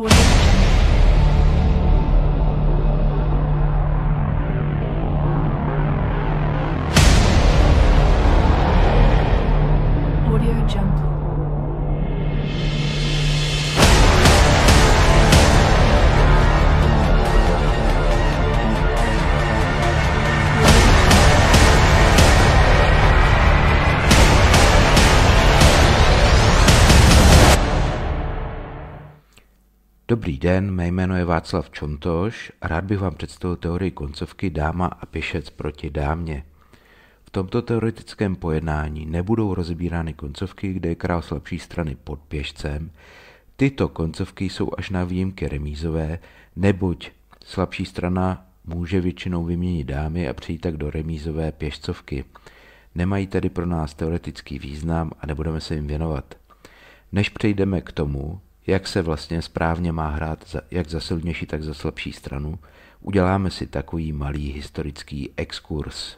我也很想你 Dobrý den, mé jméno je Václav Čontoš a rád bych vám představil teorii koncovky dáma a pěšec proti dámě. V tomto teoretickém pojednání nebudou rozbírány koncovky, kde je král slabší strany pod pěšcem. Tyto koncovky jsou až na výjimky remízové, neboť slabší strana může většinou vyměnit dámy a přijít tak do remízové pěšcovky. Nemají tedy pro nás teoretický význam a nebudeme se jim věnovat. Než přejdeme k tomu, jak se vlastně správně má hrát za, jak za silnější, tak za slabší stranu, uděláme si takový malý historický exkurs.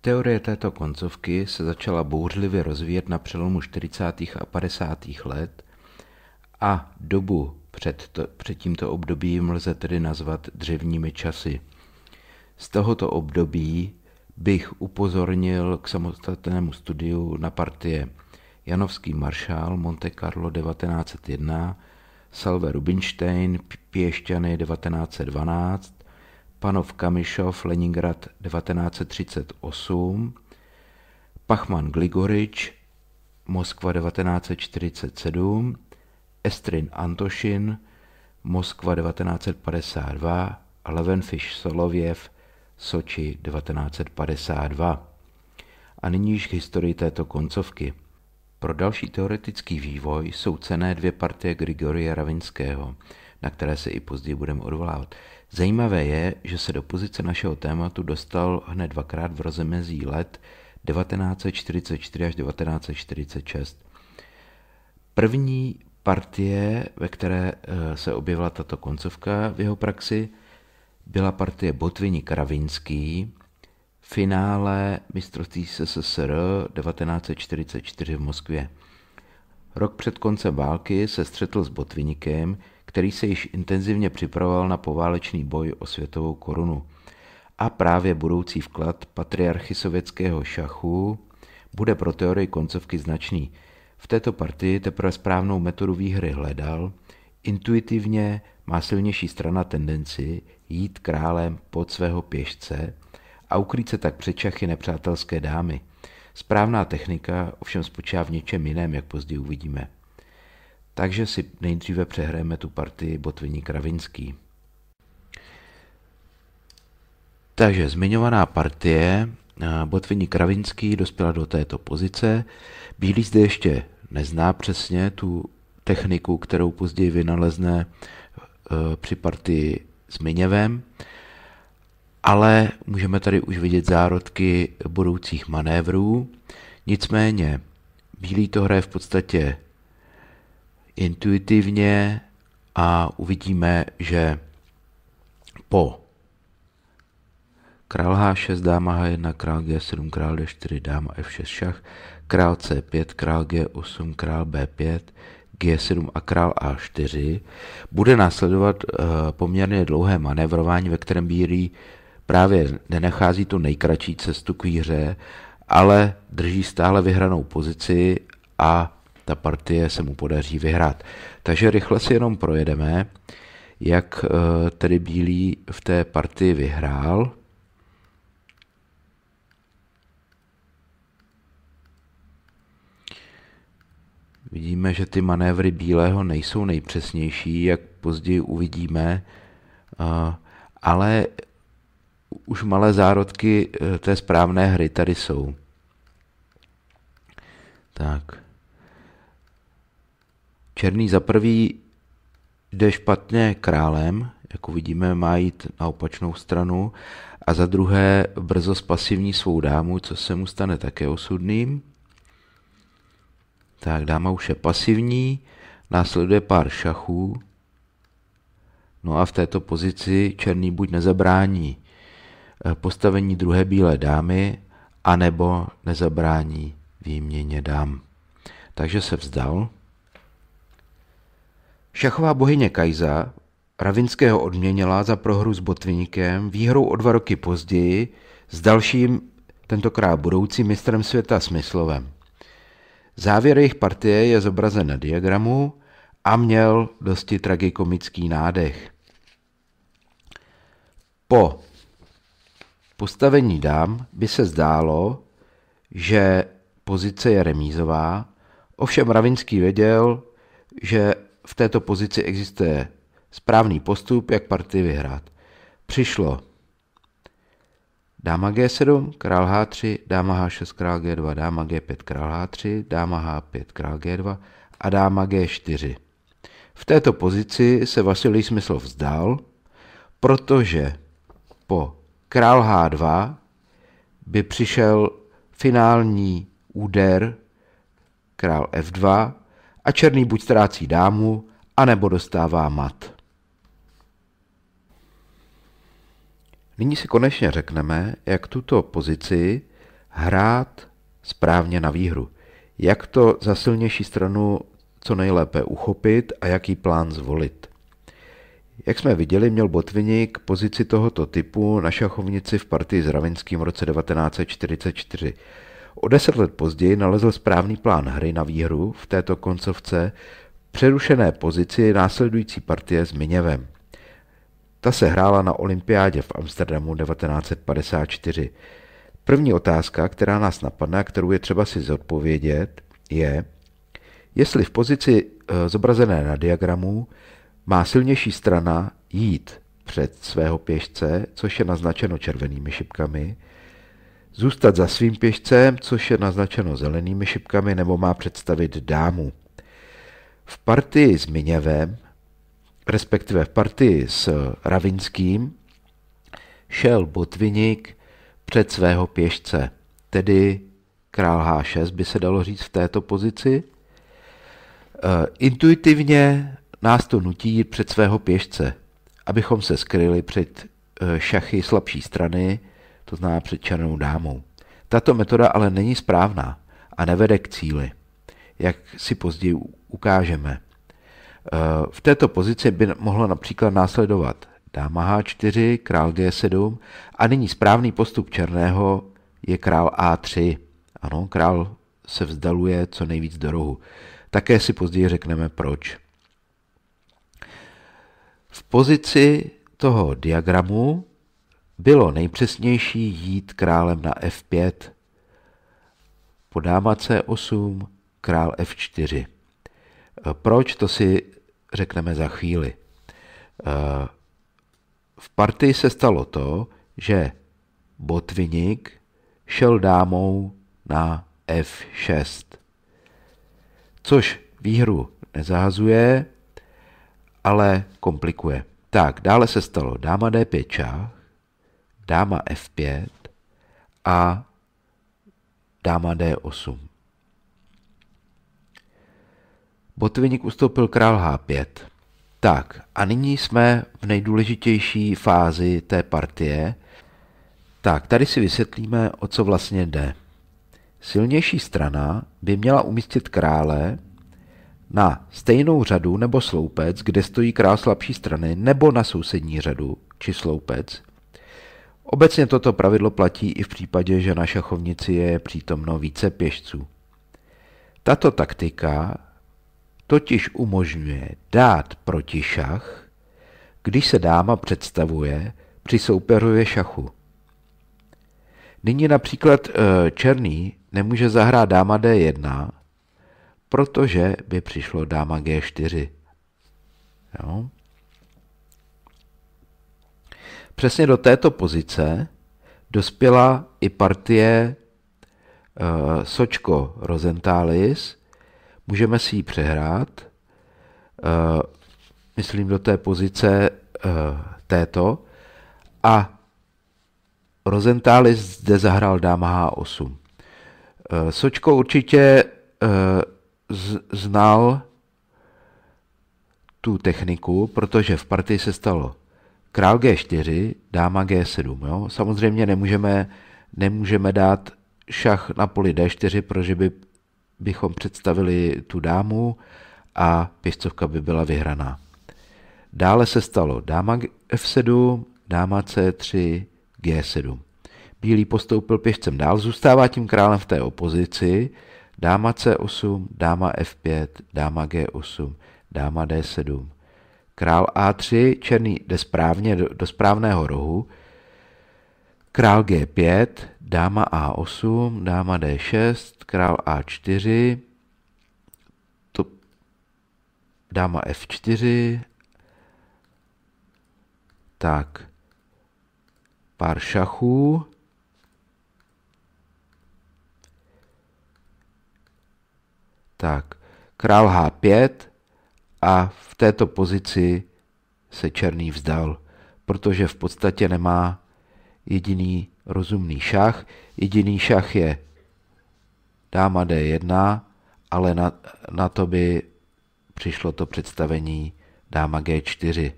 Teorie této koncovky se začala bouřlivě rozvíjet na přelomu 40. a 50. let a dobu před, to, před tímto obdobím lze tedy nazvat dřevními časy. Z tohoto období bych upozornil k samostatnému studiu na partie Janovský maršál Monte Carlo 1901, Salve Rubinstein Pěšťany 1912, Panov Kamišov Leningrad 1938, Pachman Gligorič Moskva 1947, Estrin Antošin Moskva 1952 a Levenfish Solověv Soči 1952. A nyní již k historii této koncovky. Pro další teoretický vývoj jsou cené dvě partie Grigorie Ravinského, na které se i později budeme odvolávat. Zajímavé je, že se do pozice našeho tématu dostal hned dvakrát v rozemezí let 1944 až 1946. První partie, ve které eh, se objevila tato koncovka v jeho praxi, byla partie Botviník Ravinský, finále mistrovství SSR 1944 v Moskvě. Rok před koncem války se střetl s Botvinikem, který se již intenzivně připravoval na poválečný boj o světovou korunu. A právě budoucí vklad patriarchy sovětského šachu bude pro teorii koncovky značný. V této partii teprve správnou metodu výhry hledal, intuitivně má silnější strana tendenci jít králem pod svého pěšce, a ukryt se tak před čachy nepřátelské dámy. Správná technika ovšem spočívá v něčem jiném, jak později uvidíme. Takže si nejdříve přehráme tu partii Botviní Kravinský. Takže zmiňovaná partie eh, Botviní Kravinský dospěla do této pozice. Bílý zde ještě nezná přesně tu techniku, kterou později vynalezne eh, při partii s Miněvem ale můžeme tady už vidět zárodky budoucích manévrů. Nicméně, Bílý to hraje v podstatě intuitivně a uvidíme, že po král H6, dáma H1, král G7, král D4, dáma F6 šach, král C5, král G8, král B5, G7 a král A4. Bude následovat eh, poměrně dlouhé manévrování, ve kterém bílý právě nenachází tu nejkratší cestu k výhře, ale drží stále vyhranou pozici a ta partie se mu podaří vyhrát. Takže rychle si jenom projedeme, jak eh, tedy Bílý v té partii vyhrál. Vidíme, že ty manévry Bílého nejsou nejpřesnější, jak později uvidíme, eh, ale už malé zárodky eh, té správné hry tady jsou. Tak. Černý za prvý jde špatně králem, jako vidíme, má jít na opačnou stranu, a za druhé brzo spasivní svou dámu, co se mu stane také osudným. Tak, dáma už je pasivní, následuje pár šachů, no a v této pozici černý buď nezabrání Eh, postavení druhé bílé dámy anebo nezabrání výměně dám. Takže se vzdal. Šachová bohyně Kajza Ravinského odměnila za prohru s Botviníkem výhrou o dva roky později s dalším, tentokrát budoucím mistrem světa Smyslovem. Závěr jejich partie je zobrazen na diagramu a měl dosti tragikomický nádech. Po postavení dám by se zdálo, že pozice je remízová, ovšem Ravinský věděl, že v této pozici existuje správný postup, jak partii vyhrát. Přišlo dáma G7, král H3, dáma H6, král G2, dáma G5, král H3, dáma H5, král G2 a dáma G4. V této pozici se Vasilij Smyslov vzdal, protože po král H2 by přišel finální úder král F2 a černý buď ztrácí dámu, anebo dostává mat. Nyní si konečně řekneme, jak tuto pozici hrát správně na výhru. Jak to za silnější stranu co nejlépe uchopit a jaký plán zvolit. Jak jsme viděli, měl Botvinik pozici tohoto typu na šachovnici v partii s Ravinským v roce 1944. O deset let později nalezl správný plán hry na výhru v této koncovce přerušené pozici následující partie s Miněvem. Ta se hrála na olympiádě v Amsterdamu 1954. První otázka, která nás napadne a kterou je třeba si zodpovědět, je, jestli v pozici eh, zobrazené na diagramu má silnější strana jít před svého pěšce, což je naznačeno červenými šipkami, zůstat za svým pěšcem, což je naznačeno zelenými šipkami, nebo má představit dámu. V partii s Miněvem, respektive v partii s Ravinským, šel Botvinik před svého pěšce, tedy král H6 by se dalo říct v této pozici. E, intuitivně nás to nutí jít před svého pěšce, abychom se skryli před eh, šachy slabší strany, to zná před černou dámou. Tato metoda ale není správná a nevede k cíli, jak si později ukážeme. Eh, v této pozici by mohlo například následovat dáma H4, král G7 a nyní správný postup černého je král A3. Ano, král se vzdaluje co nejvíc do rohu. Také si později řekneme proč. V pozici toho diagramu bylo nejpřesnější jít králem na f5, podáma c8, král f4. Proč, to si řekneme za chvíli. V partii se stalo to, že Botvinik šel dámou na f6, což výhru nezahazuje, ale komplikuje. Tak, dále se stalo dáma D5 dáma F5 a dáma D8. Botvinik ustoupil král H5. Tak, a nyní jsme v nejdůležitější fázi té partie. Tak, tady si vysvětlíme, o co vlastně jde. Silnější strana by měla umístit krále na stejnou řadu nebo sloupec, kde stojí král slabší strany, nebo na sousední řadu či sloupec. Obecně toto pravidlo platí i v případě, že na šachovnici je přítomno více pěšců. Tato taktika totiž umožňuje dát proti šach, když se dáma představuje při soupeřově šachu. Nyní například eh, černý nemůže zahrát dáma D1, protože by přišlo dáma G4. Jo? Přesně do této pozice dospěla i partie uh, Sočko Rosentalis. Můžeme si ji přehrát. Uh, myslím do té pozice uh, této. A Rosentalis zde zahrál dáma H8. Uh, Sočko určitě uh, znal tu techniku, protože v partii se stalo král G4, dáma G7. Jo? Samozřejmě nemůžeme, nemůžeme dát šach na poli D4, protože by, bychom představili tu dámu a pěšcovka by byla vyhraná. Dále se stalo dáma F7, dáma C3, G7. Bílý postoupil pěšcem dál, zůstává tím králem v té opozici, Dáma C8, dáma F5, dáma G8, dáma D7. Král A3, černý jde správně do, do správného rohu. Král G5, dáma A8, dáma D6, král A4, to, dáma F4, tak, pár šachů, Tak, král H5 a v této pozici se černý vzdal, protože v podstatě nemá jediný rozumný šach. Jediný šach je dáma D1, ale na, na to by přišlo to představení dáma G4.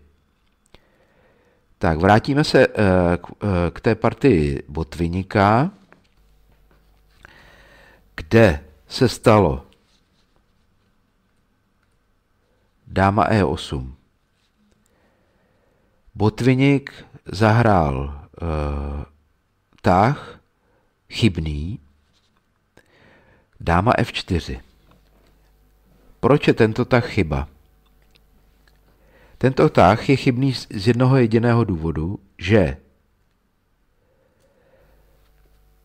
Tak, vrátíme se eh, eh, k té partii Botvinika, kde se stalo dáma E8. Botvinik zahrál uh, tah chybný, dáma F4. Proč je tento tah chyba? Tento tah je chybný z jednoho jediného důvodu, že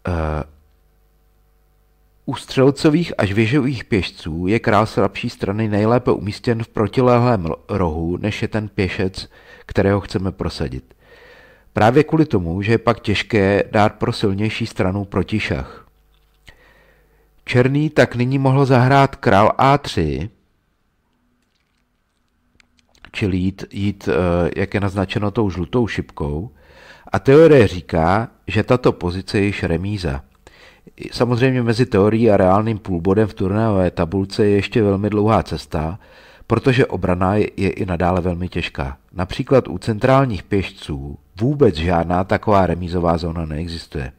eh, u střelcových až věžových pěšců je král z lepší strany nejlépe umístěn v protilehlém rohu, než je ten pěšec, kterého chceme prosadit. Právě kvůli tomu, že je pak těžké dát pro silnější stranu protišach. Černý tak nyní mohl zahrát král A3, čili jít, jít eh, jak je naznačeno tou žlutou šipkou, a teorie říká, že tato pozice je již remíza. Samozřejmě mezi teorií a reálným půlbodem v turnajové tabulce je ještě velmi dlouhá cesta, protože obrana je, i nadále velmi těžká. Například u centrálních pěšců vůbec žádná taková remízová zóna neexistuje.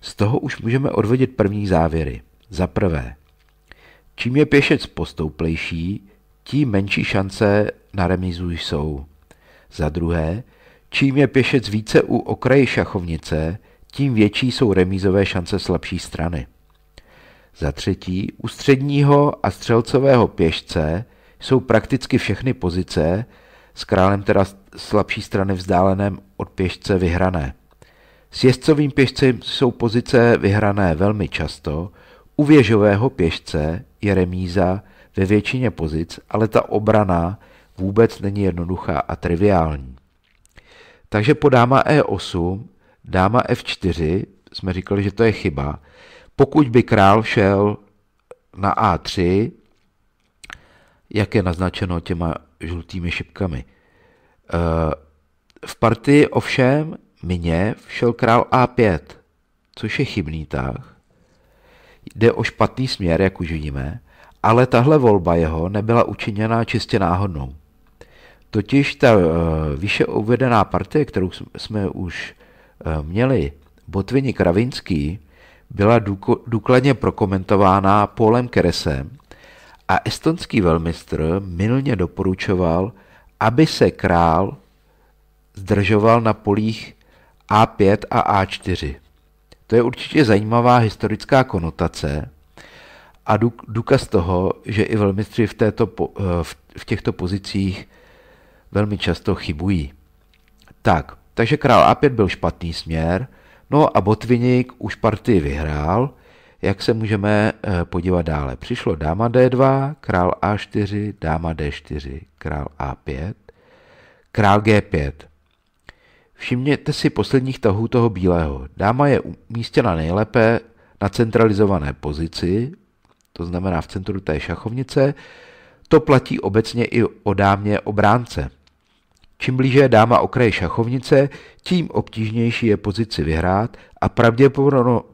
Z toho už můžeme odvodit první závěry. Za prvé, čím je pěšec postouplejší, tím menší šance na remízu jsou. Za druhé, čím je pěšec více u okraji šachovnice, tím větší jsou remízové šance slabší strany. Za třetí, u středního a střelcového pěšce jsou prakticky všechny pozice, s králem teda slabší strany vzdáleném od pěšce vyhrané. S jezdcovým pěšcem jsou pozice vyhrané velmi často, u věžového pěšce je remíza ve většině pozic, ale ta obrana vůbec není jednoduchá a triviální. Takže po dáma E8 dáma f4, jsme říkali, že to je chyba. Pokud by král šel na a3, jak je naznačeno těma žlutými šipkami. Eh, v partii ovšem mně všel král a5, což je chybný tah. Jde o špatný směr, jak už vidíme, ale tahle volba jeho nebyla učiněna čistě náhodnou. Totiž ta eh, výše uvedená partie, kterou jsme už Eh, měli Botvini Kravinský, byla důkladně prokomentována Polem Keresem a estonský velmistr milně doporučoval, aby se král zdržoval na polích A5 a A4. To je určitě zajímavá historická konotace a důkaz toho, že i velmistři v, této, eh, v těchto pozicích velmi často chybují. Tak, takže král A5 byl špatný směr, no a Botviník už partii vyhrál, jak se můžeme eh, podívat dále. Přišlo dáma D2, král A4, dáma D4, král A5, král G5. Všimněte si posledních tahů toho bílého. Dáma je umístěna nejlépe na centralizované pozici, to znamená v centru té šachovnice. To platí obecně i o dámě obránce. Čím blíže dáma okraje šachovnice, tím obtížnější je pozici vyhrát a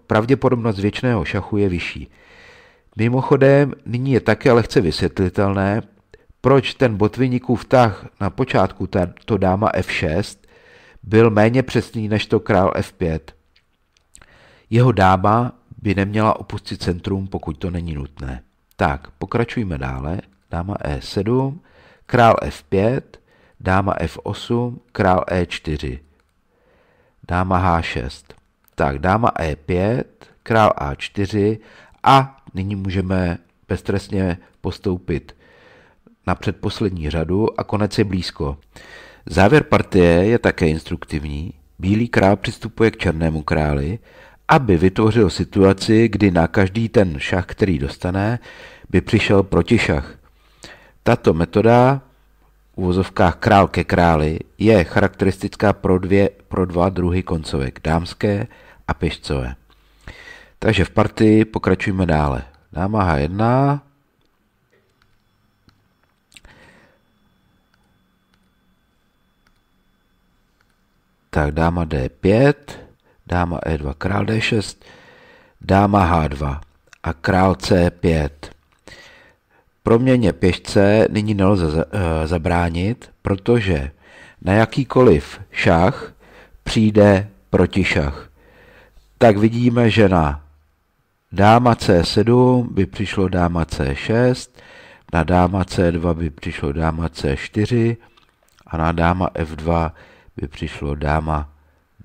pravděpodobnost věčného šachu je vyšší. Mimochodem, nyní je také lehce vysvětlitelné, proč ten botviníkův vtah na počátku to dáma F6 byl méně přesný než to král F5. Jeho dáma by neměla opustit centrum, pokud to není nutné. Tak, pokračujeme dále. Dáma E7, král F5, dáma f8, král e4, dáma h6. Tak, dáma e5, král a4 a nyní můžeme beztresně postoupit na předposlední řadu a konec je blízko. Závěr partie je také instruktivní. Bílý král přistupuje k černému králi, aby vytvořil situaci, kdy na každý ten šach, který dostane, by přišel protišach. Tato metoda uvozovkách král ke králi je charakteristická pro, dvě, pro dva druhy koncovek, dámské a pěšcové. Takže v partii pokračujeme dále. h 1. Tak dáma D5, dáma E2, král D6, dáma H2 a král C5. Proměně pěšce nyní nelze eh, zabránit, protože na jakýkoliv šach přijde protišach. Tak vidíme, že na dáma C7 by přišlo dáma C6, na dáma C2 by přišlo dáma C4 a na dáma F2 by přišlo dáma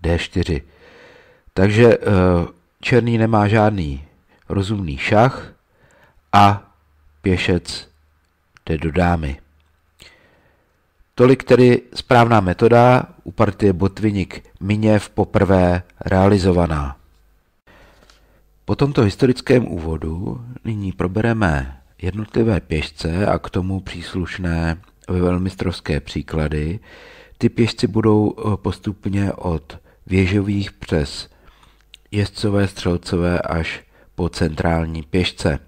D4. Takže eh, černý nemá žádný rozumný šach a pěšec jde do dámy. Tolik tedy správná metoda u partie Botviník Miněv poprvé realizovaná. Po tomto historickém úvodu nyní probereme jednotlivé pěšce a k tomu příslušné velmistrovské příklady. Ty pěšci budou eh, postupně od věžových přes jezdcové, střelcové až po centrální pěšce.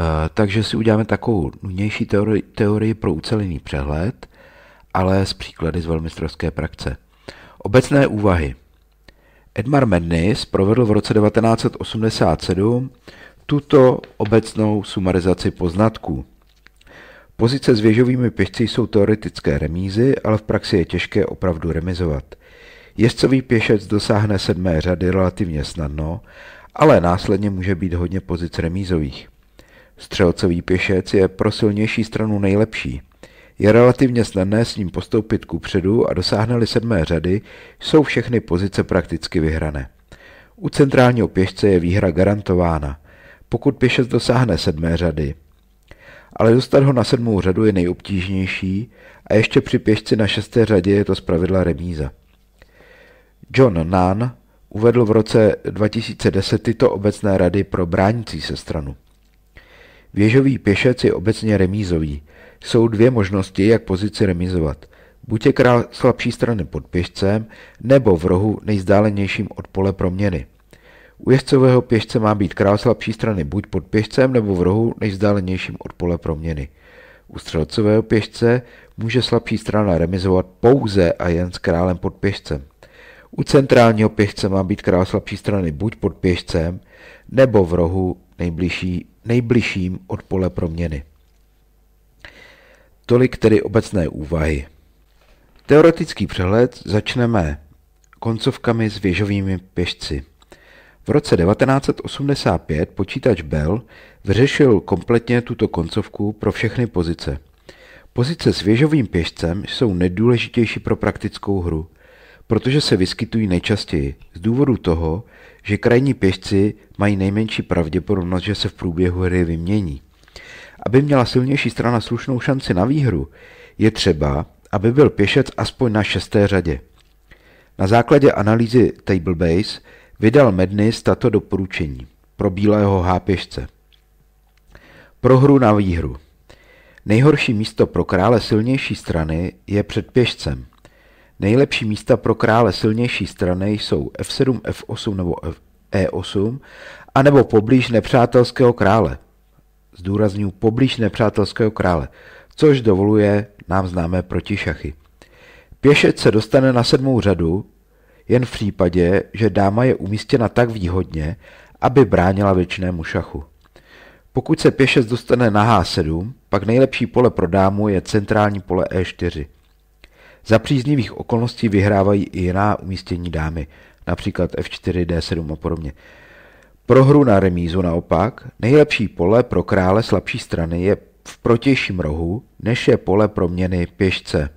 Eh, takže si uděláme takovou nudnější teori- teorii pro ucelený přehled, ale s příklady z velmistrovské praxe. Obecné úvahy. Edmar Mennis provedl v roce 1987 tuto obecnou sumarizaci poznatků. Pozice s věžovými pěšci jsou teoretické remízy, ale v praxi je těžké opravdu remizovat. Jezdcový pěšec dosáhne sedmé řady relativně snadno, ale následně může být hodně pozic remízových. Střelcový pěšec je pro silnější stranu nejlepší. Je relativně snadné s ním postoupit ku předu a dosáhne-li sedmé řady, jsou všechny pozice prakticky vyhrané. U centrálního pěšce je výhra garantována, pokud pěšec dosáhne sedmé řady. Ale dostat ho na sedmou řadu je nejobtížnější a ještě při pěšci na šesté řadě je to zpravidla remíza. John Nan uvedl v roce 2010 tyto obecné rady pro bránící se stranu. Věžový pěšec je obecně remízový. Jsou dvě možnosti, jak pozici remízovat. Buď je král slabší strany pod pěšcem, nebo v rohu nejzdálenějším od pole proměny. U jezdcového pěšce má být král slabší strany buď pod pěšcem, nebo v rohu nejzdálenějším od pole proměny. U střelcového pěšce může slabší strana remizovat pouze a jen s králem pod pěšcem. U centrálního pěšce má být král slabší strany buď pod pěšcem, nebo v rohu nejbližší nejbližším od pole proměny. Tolik tedy obecné úvahy. Teoretický přehled začneme koncovkami s věžovými pěšci. V roce 1985 počítač Bell vyřešil kompletně tuto koncovku pro všechny pozice. Pozice s věžovým pěšcem jsou nejdůležitější pro praktickou hru, protože se vyskytují nejčastěji z důvodu toho, že krajní pěšci mají nejmenší pravděpodobnost, že se v průběhu hry vymění. Aby měla silnější strana slušnou šanci na výhru, je třeba, aby byl pěšec aspoň na šesté řadě. Na základě analýzy Tablebase vydal Mednis tato doporučení pro bílého hápěšce. Pro hru na výhru. Nejhorší místo pro krále silnější strany je před pěšcem. Nejlepší místa pro krále silnější strany jsou F7, F8 nebo F E8, anebo poblíž nepřátelského krále. Zdůraznuju poblíž nepřátelského krále, což dovoluje nám známé protišachy. Pěšec se dostane na sedmou řadu jen v případě, že dáma je umístěna tak výhodně, aby bránila věčnému šachu. Pokud se pěšec dostane na H7, pak nejlepší pole pro dámu je centrální pole E4. Za příznivých okolností vyhrávají i jiná umístění dámy, například F4, D7 a podobně. Pro hru na remízu naopak nejlepší pole pro krále slabší strany je v protějším rohu, než je pole proměny pěšce.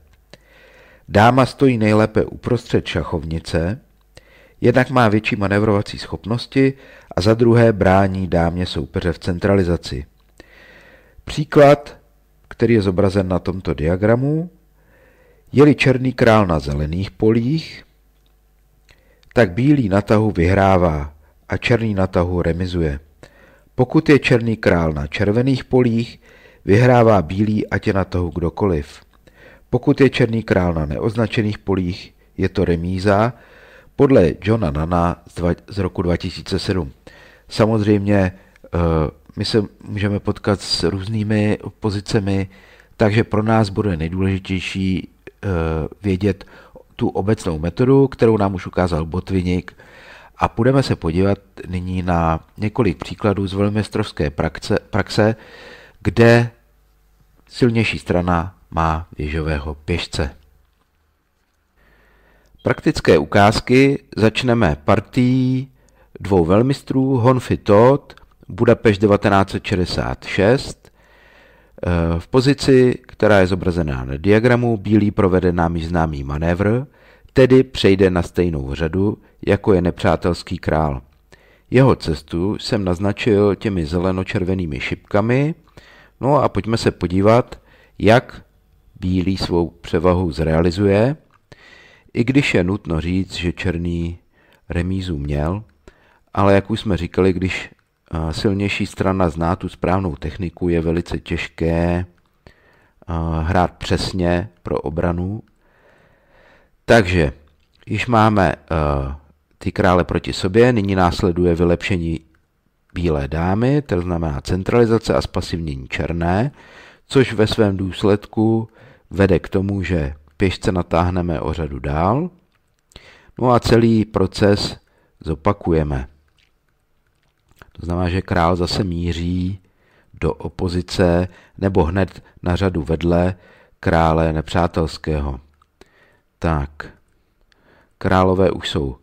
Dáma stojí nejlépe uprostřed šachovnice, jednak má větší manevrovací schopnosti a za druhé brání dámě soupeře v centralizaci. Příklad, který je zobrazen na tomto diagramu, Jeli černý král na zelených polích, tak bílý na tahu vyhrává a černý na tahu remizuje. Pokud je černý král na červených polích, vyhrává bílý, ať je na tahu kdokoliv. Pokud je černý král na neoznačených polích, je to remíza, podle Johna Nana z, z roku 2007. Samozřejmě eh, my se můžeme potkat s různými pozicemi, takže pro nás bude nejdůležitější Eh, vědět tu obecnou metodu, kterou nám už ukázal Botvinik a budeme se podívat nyní na několik příkladů z velmistrovské praxe, praxe kde silnější strana má věžového pěšce. Praktické ukázky začneme partií dvou velmistrů Honfi Todd, Budapešť 1966 Eh, v pozici, která je zobrazená na diagramu, bílý provede námi známý manévr, tedy přejde na stejnou řadu, jako je nepřátelský král. Jeho cestu jsem naznačil těmi zelenočervenými šipkami, no a pojďme se podívat, jak bílý svou převahu zrealizuje, i když je nutno říct, že černý remízu měl, ale jak už jsme říkali, když silnější strana zná tu správnou techniku, je velice těžké hrát přesně pro obranu. Takže již máme ty krále proti sobě, nyní následuje vylepšení bílé dámy, to znamená centralizace a spasivnění černé, což ve svém důsledku vede k tomu, že pěšce natáhneme o řadu dál. No a celý proces zopakujeme. To znamená, že král zase míří do opozice nebo hned na řadu vedle krále nepřátelského. Tak, králové už jsou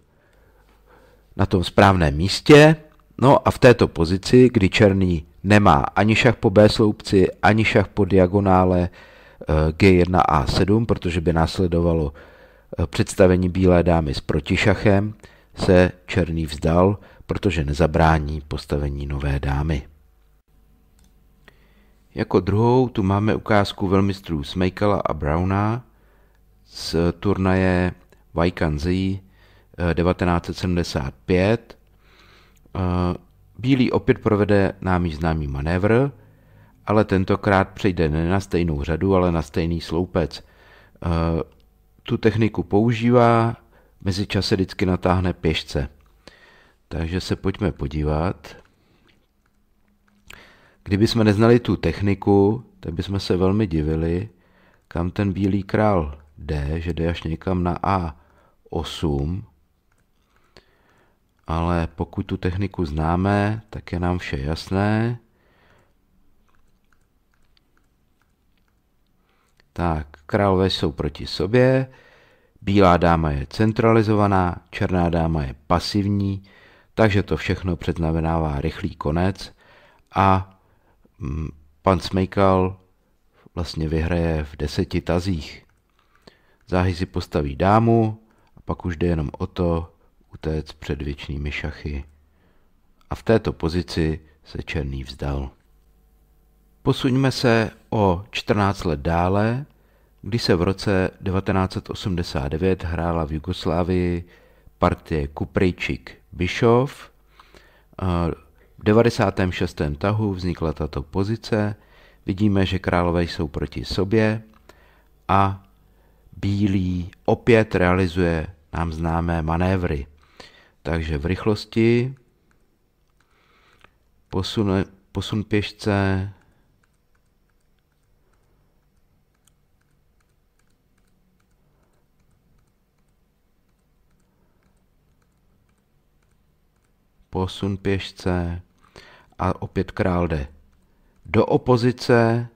na tom správném místě. No a v této pozici, kdy černý nemá ani šach po B sloupci, ani šach po diagonále eh, G1 A7, protože by následovalo eh, představení bílé dámy s protišachem, se černý vzdal protože nezabrání postavení nové dámy. Jako druhou tu máme ukázku velmistrů Smejkala a Browna z turnaje Vajkanzi 1975. Eh, eh, Bílý opět provede námi známý manévr, ale tentokrát přejde ne na stejnou řadu, ale na stejný sloupec. Eh, tu techniku používá, mezi čase vždycky natáhne pěšce. Takže se pojďme podívat. Kdyby jsme neznali tu techniku, tak bychom se velmi divili, kam ten bílý král jde, že jde až někam na A8. Ale pokud tu techniku známe, tak je nám vše jasné. Tak, králové jsou proti sobě, bílá dáma je centralizovaná, černá dáma je pasivní, takže to všechno předznamenává rychlý konec a mm, pan Smejkal vlastně vyhraje v deseti tazích. Záhy si postaví dámu a pak už jde jenom o to utéct před věčnými šachy. A v této pozici se Černý vzdal. Posuňme se o 14 let dále, kdy se v roce 1989 hrála v Jugoslávii partie Kuprejčík Bischoff. V 96. tahu vznikla tato pozice. Vidíme, že králové jsou proti sobě a bílý opět realizuje nám známé manévry. Takže v rychlosti posun, posun pěšce, posun pěšce a opět král jde do opozice.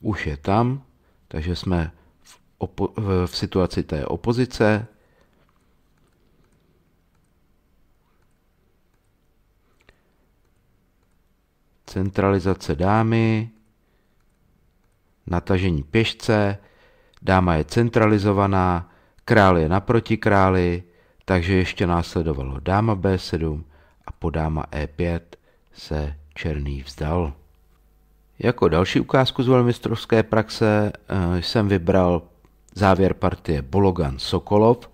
Už je tam, takže jsme v, opo- v situaci té opozice. Centralizace dámy, natažení pěšce, dáma je centralizovaná, Král je naproti králi, takže ještě následovalo dáma B7 a po dáma E5 se černý vzdal. Jako další ukázku z velmistrovské praxe eh, jsem vybral závěr partie Bologan Sokolov,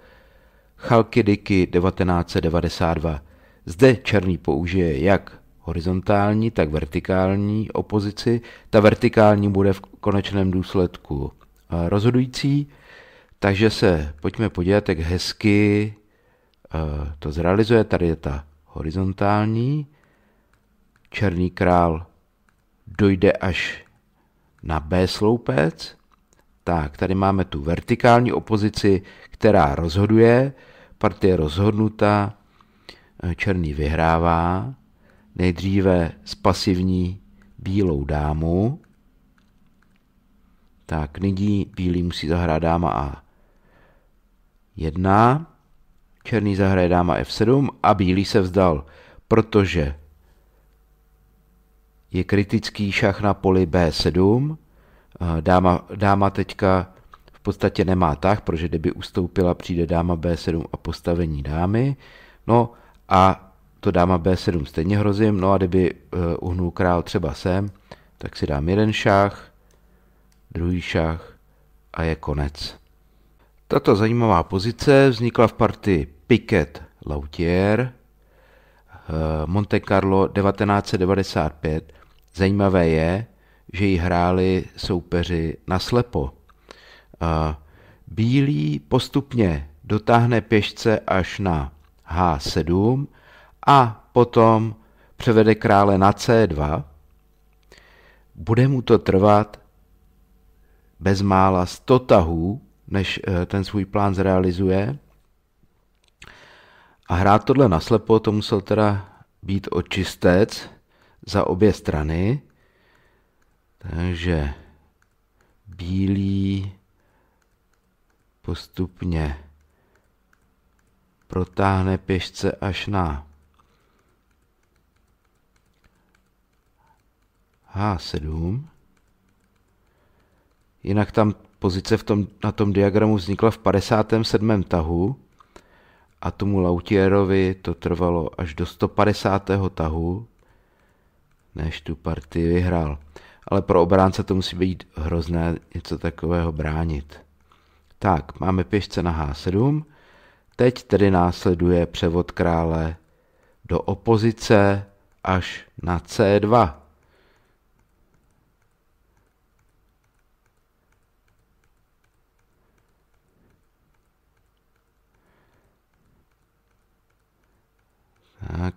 Chalkidiky 1992. Zde černý použije jak horizontální, tak vertikální opozici. Ta vertikální bude v konečném důsledku eh, rozhodující. Takže se pojďme podívat, jak hezky eh, to zrealizuje. Tady je ta horizontální. Černý král dojde až na B sloupec. Tak, tady máme tu vertikální opozici, která rozhoduje. Partie je rozhodnuta, eh, černý vyhrává. Nejdříve z pasivní bílou dámu. Tak, nyní bílý musí zahrát dáma a 1, černý zahraje dáma f7 a bílý se vzdal, protože je kritický šach na poli b7, dáma, dáma teďka v podstatě nemá tah, protože kdyby ustoupila, přijde dáma b7 a postavení dámy, no a to dáma b7 stejně hrozím, no a kdyby eh, uhnul král třeba sem, tak si dám jeden šach, druhý šach a je konec. Tato zajímavá pozice vznikla v partii Piquet Lautier eh, Monte Carlo 1995. Zajímavé je, že ji hráli soupeři slepo. Eh, Bílý postupně dotáhne pěšce až na H7 a potom převede krále na C2. Bude mu to trvat bezmála 100 tahů, než eh, ten svůj plán zrealizuje. A hrát tohle naslepo, to musel teda být očistec za obě strany. Takže bílý postupně protáhne pěšce až na H7. Jinak tam Pozice v tom, na tom diagramu vznikla v 57. tahu a tomu Lautierovi to trvalo až do 150. tahu, než tu partii vyhrál. Ale pro obránce to musí být hrozné něco takového bránit. Tak, máme pěšce na H7. Teď tedy následuje převod krále do opozice až na C2. Tak.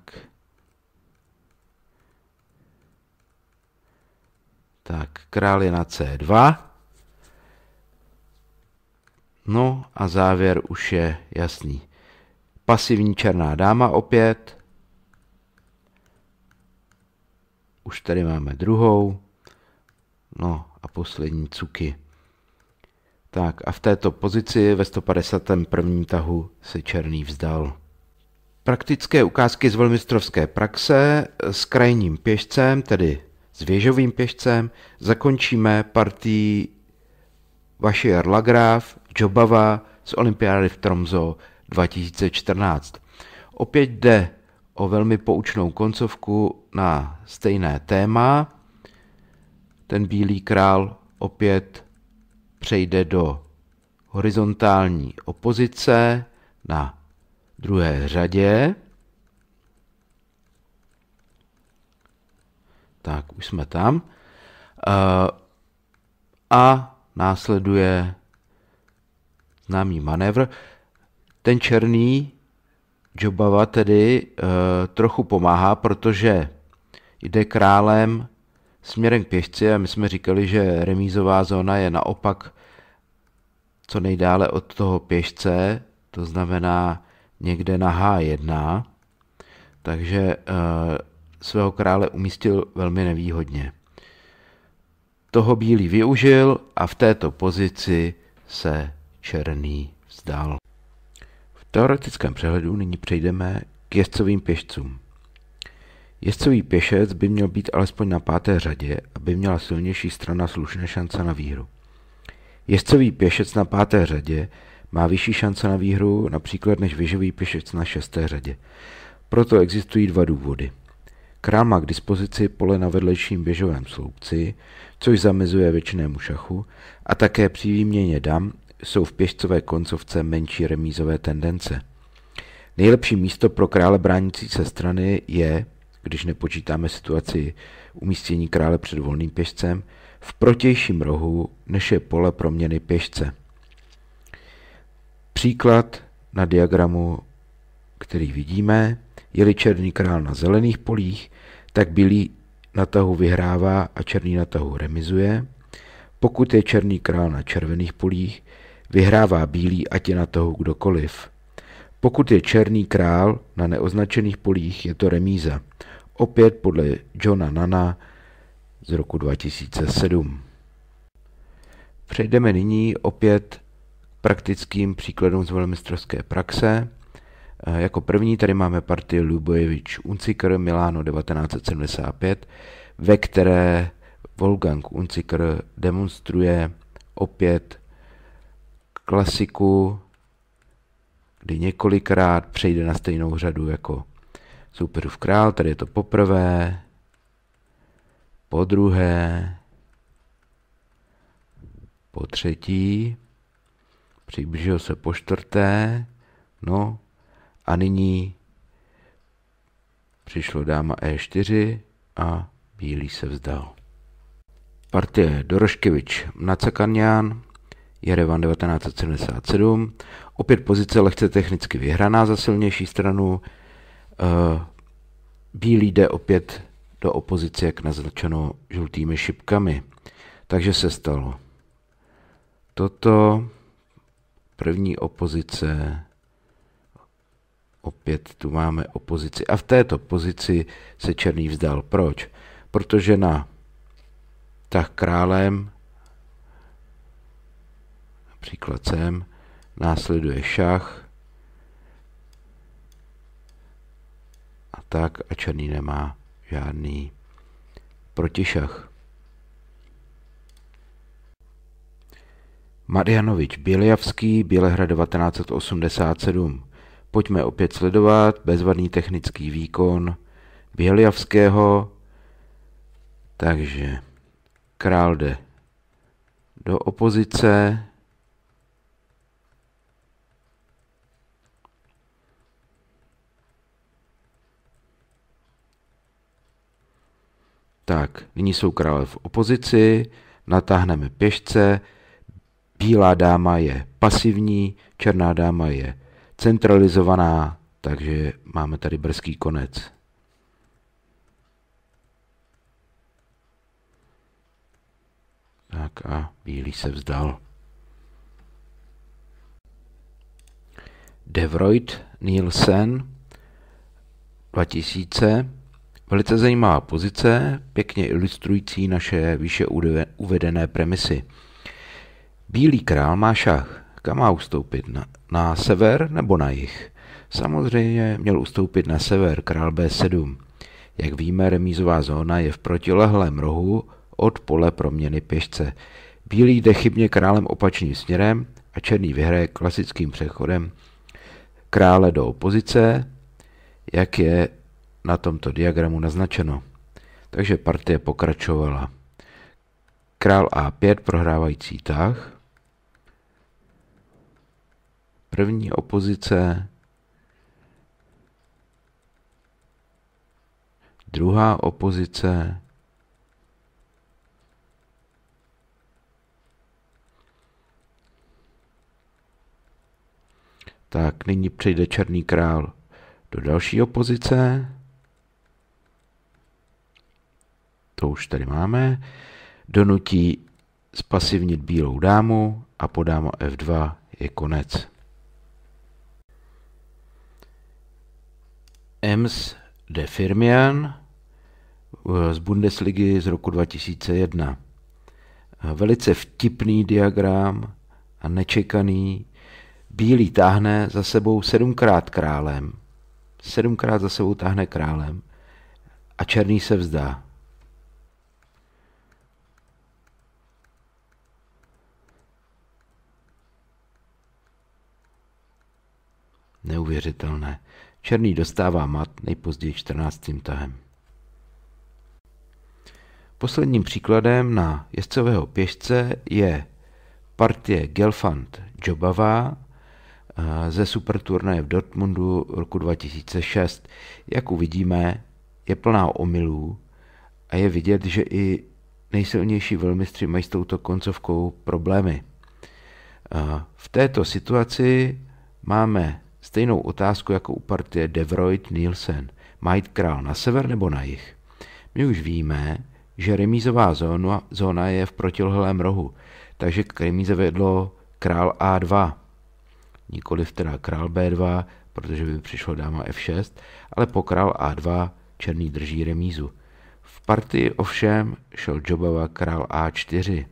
Tak, král je na C2. No a závěr už je jasný. Pasivní černá dáma opět. Už tady máme druhou. No a poslední cuky. Tak a v této pozici ve 151. tahu se černý vzdal. Praktické ukázky z velmistrovské praxe eh, s krajním pěšcem, tedy s věžovým pěšcem, zakončíme partii vaše Lagraf, Jobava z Olympiády v Tromzo 2014. Opět jde o velmi poučnou koncovku na stejné téma. Ten bílý král opět přejde do horizontální opozice na druhé řadě. Tak, už jsme tam. Eh, a následuje známý manévr. Ten černý Jobava tedy eh, trochu pomáhá, protože jde králem směrem k pěšci a my jsme říkali, že remízová zóna je naopak co nejdále od toho pěšce, to znamená někde na H1, takže eh, svého krále umístil velmi nevýhodně. Toho bílý využil a v této pozici se černý vzdal. V teoretickém přehledu nyní přejdeme k jezdcovým pěšcům. Jezdcový pěšec by měl být alespoň na páté řadě, aby měla silnější strana slušné šance na výhru. Jezdcový pěšec na páté řadě má vyšší šance na výhru například než věžový pěšec na šesté řadě. Proto existují dva důvody. Král má k dispozici pole na vedlejším běžovém sloupci, což zamezuje věčnému šachu, a také při výměně dam jsou v pěšcové koncovce menší remízové tendence. Nejlepší místo pro krále bránící se strany je, když nepočítáme situaci umístění krále před volným pěšcem, v protějším rohu, než je pole proměny pěšce. Příklad na diagramu, který vidíme, je-li černý král na zelených polích, tak bílý na tahu vyhrává a černý na tahu remizuje. Pokud je černý král na červených polích, vyhrává bílý, ať je na tahu kdokoliv. Pokud je černý král na neoznačených polích, je to remíza. Opět podle Johna Nana z roku 2007. Přejdeme nyní opět praktickým příkladům z velmistrovské praxe. Eh, jako první tady máme partii Lubojevič Unciker Miláno 1975, ve které Wolfgang Unciker demonstruje opět klasiku, kdy několikrát přejde na stejnou řadu jako soupeřův král, tady je to poprvé, po druhé, po třetí, přiblížil se po čtvrté, no a nyní přišlo dáma E4 a bílý se vzdal. Partie Doroškevič Nacakarňán, Jerevan 1977. Opět pozice lehce technicky vyhraná za silnější stranu. Eh, bílý jde opět do opozice, jak naznačeno žlutými šipkami. Takže se stalo toto první opozice, opět tu máme opozici. A v této pozici se Černý vzdal. Proč? Protože na tak králem, například sem, následuje šach a tak a Černý nemá žádný protišach. Marianovič Běljavský, Bělehrad 1987. Pojďme opět sledovat bezvadný technický výkon Běljavského. Takže král jde do opozice. Tak, nyní jsou krále v opozici, natáhneme pěšce, Bílá dáma je pasivní, černá dáma je centralizovaná, takže máme tady brzký konec. Tak a bílý se vzdal. Devroit Nielsen 2000. Velice zajímavá pozice, pěkně ilustrující naše výše uvedené premisy. Bílý král má šach. Kam má ustoupit? Na, na sever nebo na jih? Samozřejmě měl ustoupit na sever král B7. Jak víme, remízová zóna je v protilehlém rohu od pole proměny pěšce. Bílý jde chybně králem opačným směrem a černý vyhraje klasickým přechodem krále do opozice, jak je na tomto diagramu naznačeno. Takže partie pokračovala. Král A5 prohrávající tah, První opozice, druhá opozice, Tak nyní přejde Černý král do další opozice. To už tady máme. Donutí spasivnit bílou dámu a podáma F2 je konec. Ems de Firmian eh, z Bundesligy z roku 2001. Eh, velice vtipný diagram a nečekaný. Bílý táhne za sebou sedmkrát králem. Sedmkrát za sebou táhne králem. A černý se vzdá. Neuvěřitelné. Černý dostává mat nejpozději 14. tahem. Posledním příkladem na jezdcového pěšce je partie Gelfand jobava eh, ze superturnaje v Dortmundu roku 2006. Jak uvidíme, je plná omylů a je vidět, že i nejsilnější velmistři mají s touto koncovkou problémy. Eh, v této situaci máme Stejnou otázku jako u partie Devroit Nielsen. Majit král na sever nebo na jih? My už víme, že remízová zóna, zóna je v protilehlém rohu, takže k remíze vedlo král A2. v teda král B2, protože by přišlo dáma F6, ale po král A2 černý drží remízu. V partii ovšem šel Jobava král A4.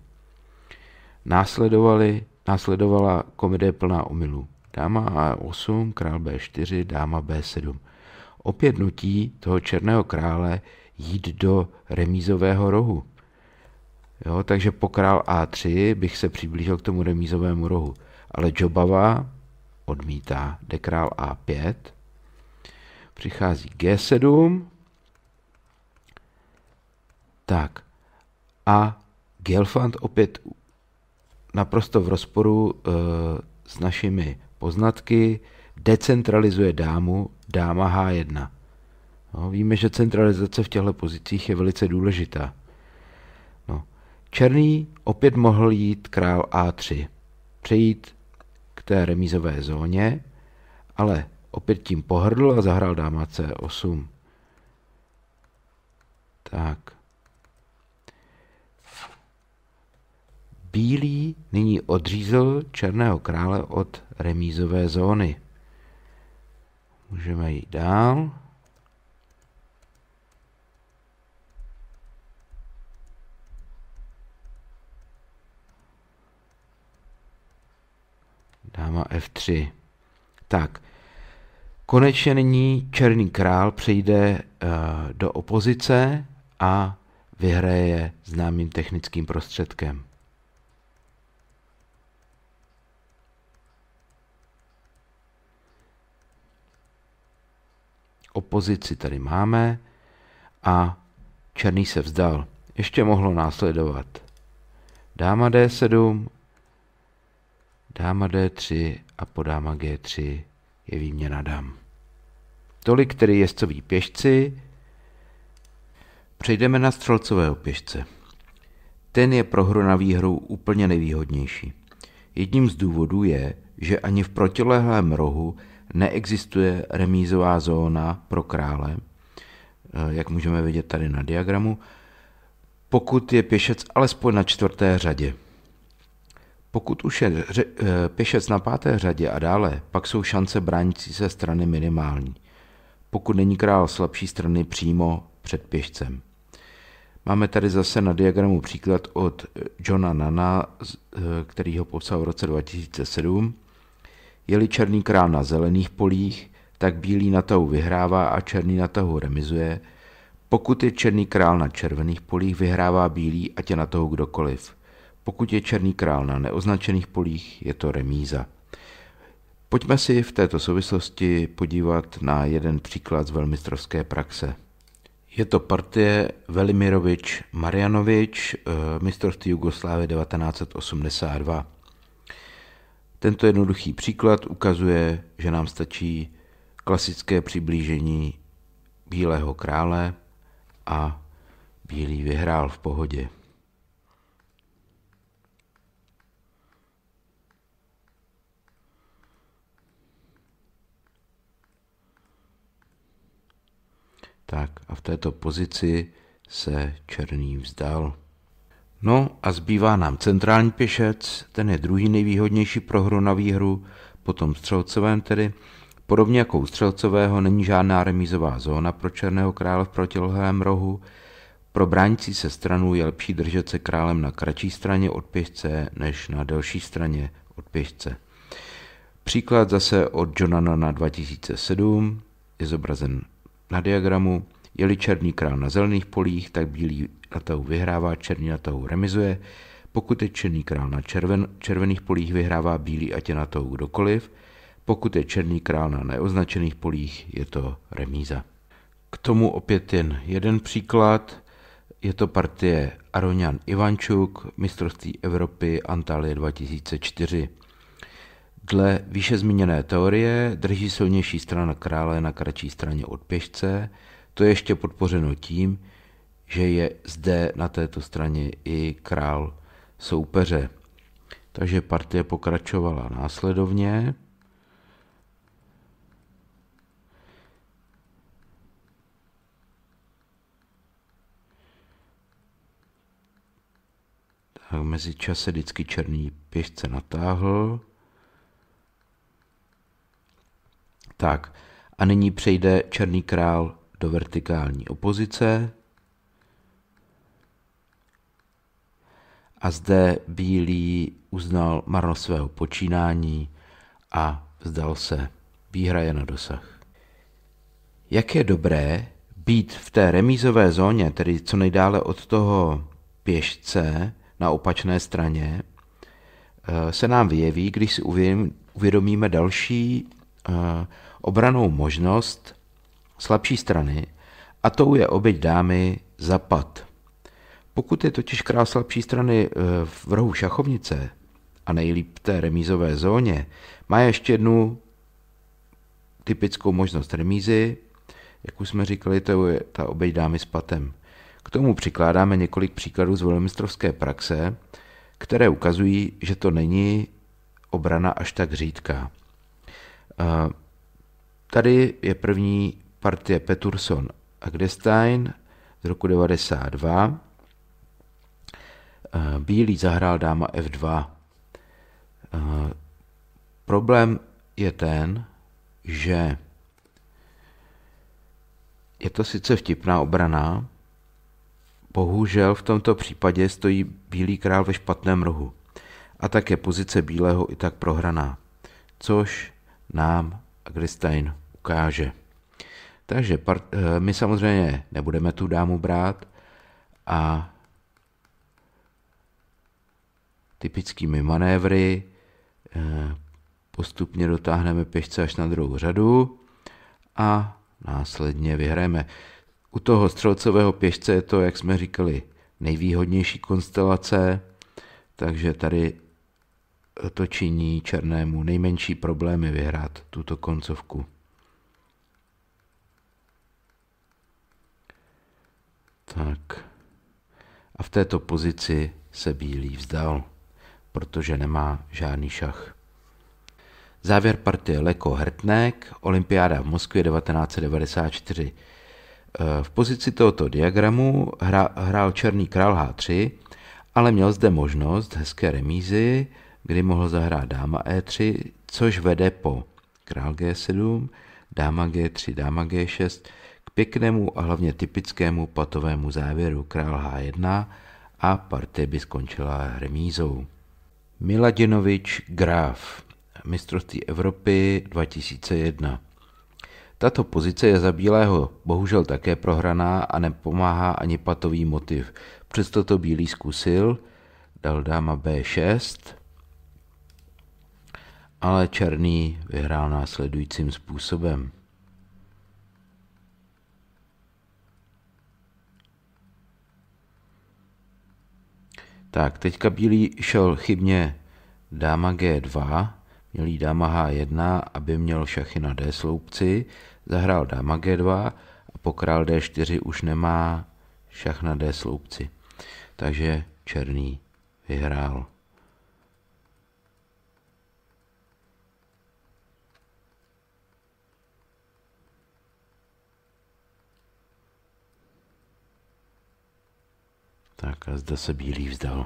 Následovali, následovala komedie plná omylů dáma A8, král B4, dáma B7. Opět nutí toho černého krále jít do remízového rohu. Jo, takže po král A3 bych se přiblížil k tomu remízovému rohu. Ale Jobava odmítá, jde král A5, přichází G7, tak a Gelfand opět naprosto v rozporu e, s našimi poznatky decentralizuje dámu, dáma H1. No, víme, že centralizace v těchto pozicích je velice důležitá. No. Černý opět mohl jít král A3, přejít k té remízové zóně, ale opět tím pohrdl a zahrál dáma C8. Tak. Bílý nyní odřízl Černého krále od remízové zóny. Můžeme jít dál. Dáma F3. Tak, konečně nyní Černý král přejde uh, do opozice a vyhraje známým technickým prostředkem. Opozici tady máme a černý se vzdal. Ještě mohlo následovat. Dáma D7, dáma D3 a po dáma G3 je výměna dám. Tolik tedy jezdcoví pěšci. Přejdeme na střelcového pěšce. Ten je pro hru na výhru úplně nejvýhodnější. Jedním z důvodů je, že ani v protilehlém rohu neexistuje remízová zóna pro krále, eh, jak můžeme vidět tady na diagramu, pokud je pěšec alespoň na čtvrté řadě. Pokud už je eh, pěšec na páté řadě a dále, pak jsou šance bránící se strany minimální. Pokud není král slabší strany přímo před pěšcem. Máme tady zase na diagramu příklad od Johna Nana, eh, který ho popsal v roce 2007. Je-li černý král na zelených polích, tak bílý na tahu vyhrává a černý na tahu remizuje. Pokud je černý král na červených polích, vyhrává bílý, ať je na tahu kdokoliv. Pokud je černý král na neoznačených polích, je to remíza. Pojďme si v této souvislosti podívat na jeden příklad z velmistrovské praxe. Je to partie Velimirovič Marjanovič, eh, mistrovství Jugoslávie 1982. Tento jednoduchý příklad ukazuje, že nám stačí klasické přiblížení Bílého krále a Bílý vyhrál v pohodě. Tak a v této pozici se černý vzdal. No a zbývá nám centrální pěšec, ten je druhý nejvýhodnější pro hru na výhru, potom střelcovém tedy. Podobně jako u střelcového není žádná remízová zóna pro černého krále v protilohém rohu. Pro bránící se stranu je lepší držet se králem na kratší straně od pěšce než na delší straně od pěšce. Příklad zase od na 2007 je zobrazen na diagramu. Je-li černý král na zelených polích, tak bílý na vyhrává, černý na tahu remizuje. Pokud je černý král na červen, červených polích, vyhrává bílý a tě na tahu kdokoliv. Pokud je černý král na neoznačených polích, je to remíza. K tomu opět jen jeden příklad. Je to partie Aronian Ivančuk, mistrovství Evropy Antalya 2004. Dle výše zmíněné teorie drží silnější strana krále na kratší straně od pěšce, to je ještě podpořeno tím, že je zde na této straně i král soupeře. Takže partie pokračovala následovně. Tak mezi čase vždycky černý pěšce natáhl. Tak a nyní přejde černý král do vertikální opozice. a zde Bílý uznal marnost svého počínání a vzdal se. Výhra je na dosah. Jak je dobré být v té remízové zóně, tedy co nejdále od toho pěšce na opačné straně, eh, se nám vyjeví, když si uvědomíme další eh, obranou možnost slabší strany, a tou je oběť dámy zapad. Pokud je totiž slabší přístrany eh, v rohu šachovnice a nejlíp té remízové zóně, má ještě jednu typickou možnost remízy, jak už jsme říkali, to je ta obej dámy s patem. K tomu přikládáme několik příkladů z velmistrovské praxe, které ukazují, že to není obrana až tak řídká. Eh, tady je první partie Petursson a z roku 92, Eh, bílý zahrál dáma F2. Eh, problém je ten, že je to sice vtipná obrana, bohužel v tomto případě stojí bílý král ve špatném rohu. A tak je pozice bílého i tak prohraná, což nám Agristein ukáže. Takže part, eh, my samozřejmě nebudeme tu dámu brát a typickými manévry. Eh, postupně dotáhneme pěšce až na druhou řadu a následně vyhrajeme. U toho střelcového pěšce je to, jak jsme říkali, nejvýhodnější konstelace, takže tady to činí černému nejmenší problémy vyhrát tuto koncovku. Tak. A v této pozici se bílý vzdal protože nemá žádný šach. Závěr partie Leko Hrtnek, Olympiáda v Moskvě 1994. Eh, v pozici tohoto diagramu hrál Černý král H3, ale měl zde možnost hezké remízy, kdy mohl zahrát dáma E3, což vede po král G7, dáma G3, dáma G6 k pěknému a hlavně typickému patovému závěru král H1 a partie by skončila remízou. Miladinovič Graf, mistrovství Evropy 2001. Tato pozice je za Bílého bohužel také prohraná a nepomáhá ani patový motiv. Přesto to Bílý zkusil, dal dáma B6, ale Černý vyhrál následujícím způsobem. Tak, teďka bílý šel chybně dáma G2, měl dáma H1, aby měl šachy na D sloupci, zahrál dáma G2 a po král D4 už nemá šach na D sloupci. Takže černý vyhrál. Tak a zde se Bílý vzdal.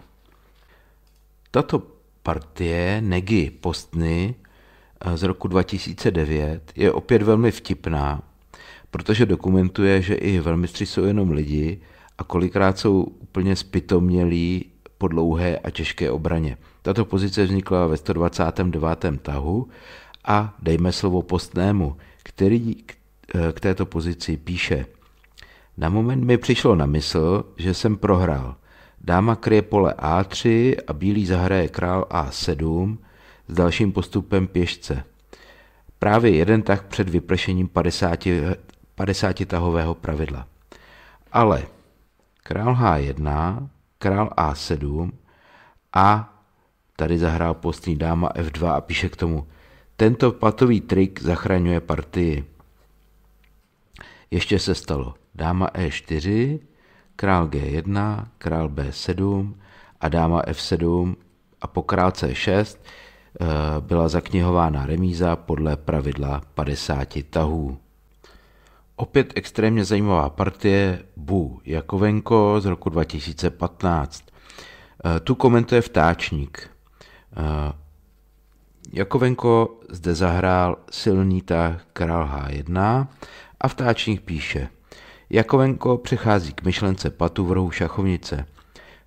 Tato partie negi Postny eh, z roku 2009 je opět velmi vtipná, protože dokumentuje, že i velmistři jsou jenom lidi a kolikrát jsou úplně spitomělí po dlouhé a těžké obraně. Tato pozice vznikla ve 129. tahu a dejme slovo postnému, který k eh, této pozici píše – na moment mi přišlo na mysl, že jsem prohrál. Dáma kryje pole A3 a bílý zahraje král A7 s dalším postupem pěšce. Právě jeden tak před vypršením 50, 50 tahového pravidla. Ale král H1, král A7 a tady zahrál postní dáma F2 a píše k tomu tento patový trik zachraňuje partii. Ještě se stalo dáma e4, král g1, král b7 a dáma f7 a po král c6 eh, byla zaknihována remíza podle pravidla 50 tahů. Opět extrémně zajímavá partie Bu Jakovenko z roku 2015. Eh, tu komentuje vtáčník. Eh, Jakovenko zde zahrál silný tah král H1 a vtáčník píše – Jakovenko přechází k myšlence patu v rohu šachovnice.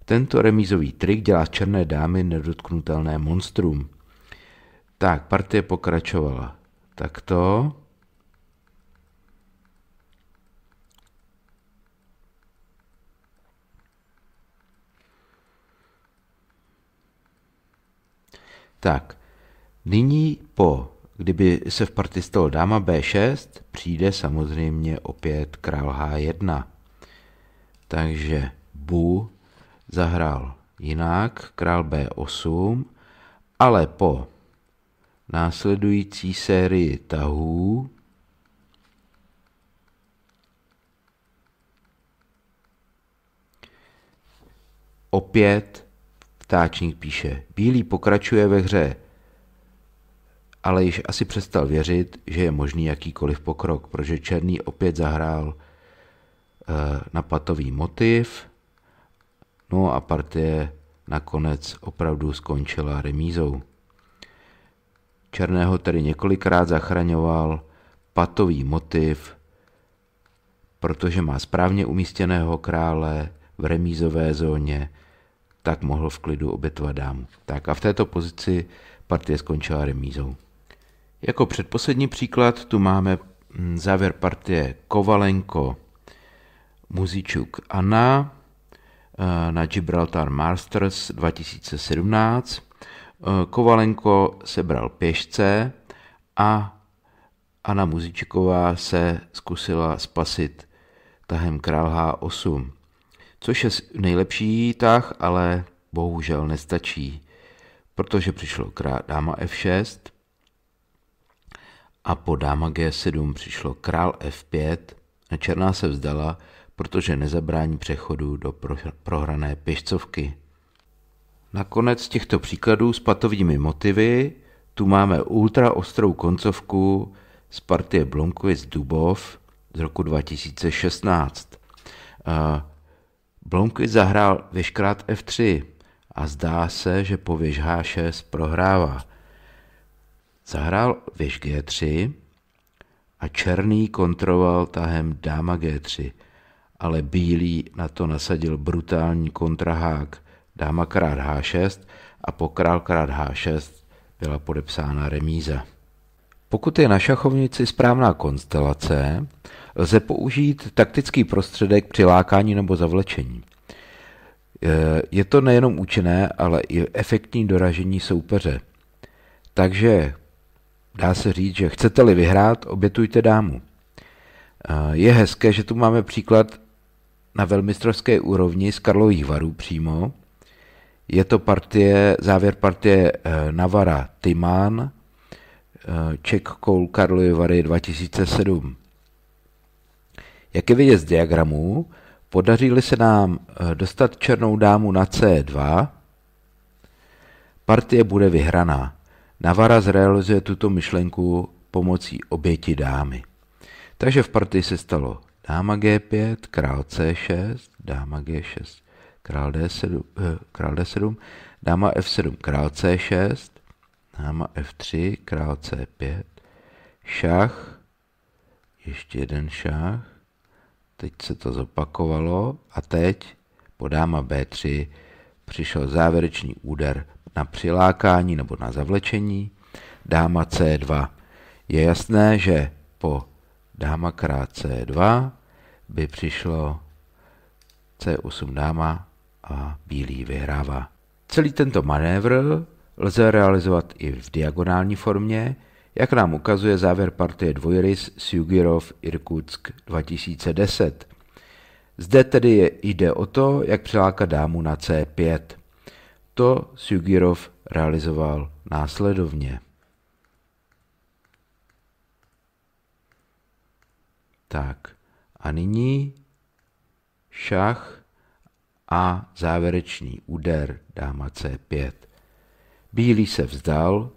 Tento remízový trik dělá z černé dámy nedotknutelné monstrum. Tak, partie pokračovala. Tak to... Tak, nyní po Kdyby se v party stalo dáma b6, přijde samozřejmě opět král h1. Takže bu zahrál jinak, král b8, ale po následující sérii tahů opět ptáčník píše, bílý pokračuje ve hře ale již asi přestal věřit, že je možný jakýkoliv pokrok, protože Černý opět zahrál eh, na patový motiv, no a partie nakonec opravdu skončila remízou. Černého tedy několikrát zachraňoval patový motiv, protože má správně umístěného krále v remízové zóně, tak mohl v klidu obětovat dámu. Tak a v této pozici partie skončila remízou. Jako předposlední příklad tu máme mm, závěr partie Kovalenko Muzičuk Anna eh, na Gibraltar Masters 2017. Eh, Kovalenko sebral pěšce a Anna Muzičková se zkusila spasit tahem král H8, což je nejlepší tah, ale bohužel nestačí, protože přišlo krá, dáma F6 a po dáma G7 přišlo král F5 a černá se vzdala, protože nezabrání přechodu do prohrané pěšcovky. Nakonec těchto příkladů s patovými motivy tu máme ultra ostrou koncovku z partie Blomqvist Dubov z roku 2016. Eh, Blomqvist zahrál věžkrát F3 a zdá se, že po věž H6 prohrává. Zahrál věž G3 a černý kontroval tahem dáma G3, ale bílý na to nasadil brutální kontrahák dáma krát H6 a po král krát H6 byla podepsána remíza. Pokud je na šachovnici správná konstelace, lze použít taktický prostředek přilákání nebo zavlečení. E, je to nejenom účinné, ale i efektní doražení soupeře. Takže dá se říct, že chcete-li vyhrát, obětujte dámu. Je hezké, že tu máme příklad na velmistrovské úrovni z Karlových varů přímo. Je to partie, závěr partie eh, Navara Timán, Czech eh, Koul Karlovy vary 2007. Jak je vidět z diagramu, podařili se nám eh, dostat černou dámu na C2, partie bude vyhraná. Navara zrealizuje tuto myšlenku pomocí oběti dámy. Takže v partii se stalo dáma G5, král C6, dáma G6, král D7, eh, král D7 dáma F7, král C6, dáma F3, král C5, šach, ještě jeden šach, teď se to zopakovalo a teď po dáma B3 přišel závěrečný úder na přilákání nebo na zavlečení, dáma C2. Je jasné, že po dáma krát C2 by přišlo C8 dáma a bílý vyhrává. Celý tento manévr lze realizovat i v diagonální formě, jak nám ukazuje závěr partie dvojrys Sugirov Irkutsk 2010. Zde tedy je, jde o to, jak přilákat dámu na C5. To Sugirov realizoval následovně. Tak a nyní šach a závěrečný úder dáma C5. Bílý se vzdal,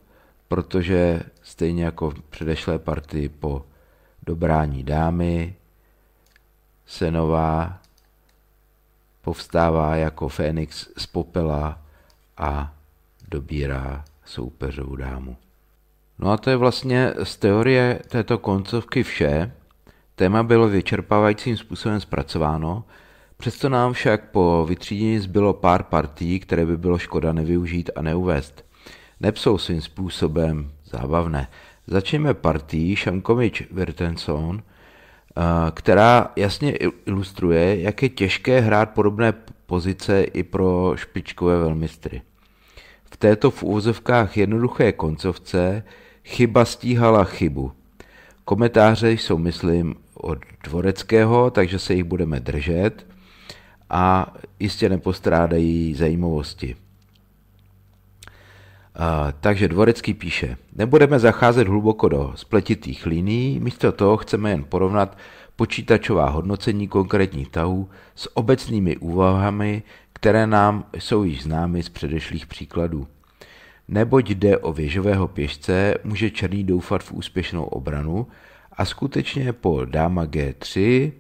protože stejně jako v předešlé partii po dobrání dámy senová povstává jako Fénix z popela a dobírá soupeřovou dámu. No a to je vlastně z teorie této koncovky vše. Téma bylo vyčerpávajícím způsobem zpracováno, přesto nám však po vytřídění zbylo pár partí, které by bylo škoda nevyužít a neuvést. Nepsou svým způsobem zábavné. Začneme partí Šankomič Virtenson, eh, která jasně ilustruje, jak je těžké hrát podobné pozice i pro špičkové velmistry. V této v úvozovkách jednoduché koncovce chyba stíhala chybu. Komentáře jsou, myslím, od Dvoreckého, takže se jich budeme držet a jistě nepostrádají zajímavosti. A, takže Dvorecký píše, nebudeme zacházet hluboko do spletitých linií, místo toho chceme jen porovnat počítačová hodnocení konkrétních tahů s obecnými úvahami, které nám jsou již známy z předešlých příkladů. Neboť jde o věžového pěšce, může černý doufat v úspěšnou obranu a skutečně po dáma G3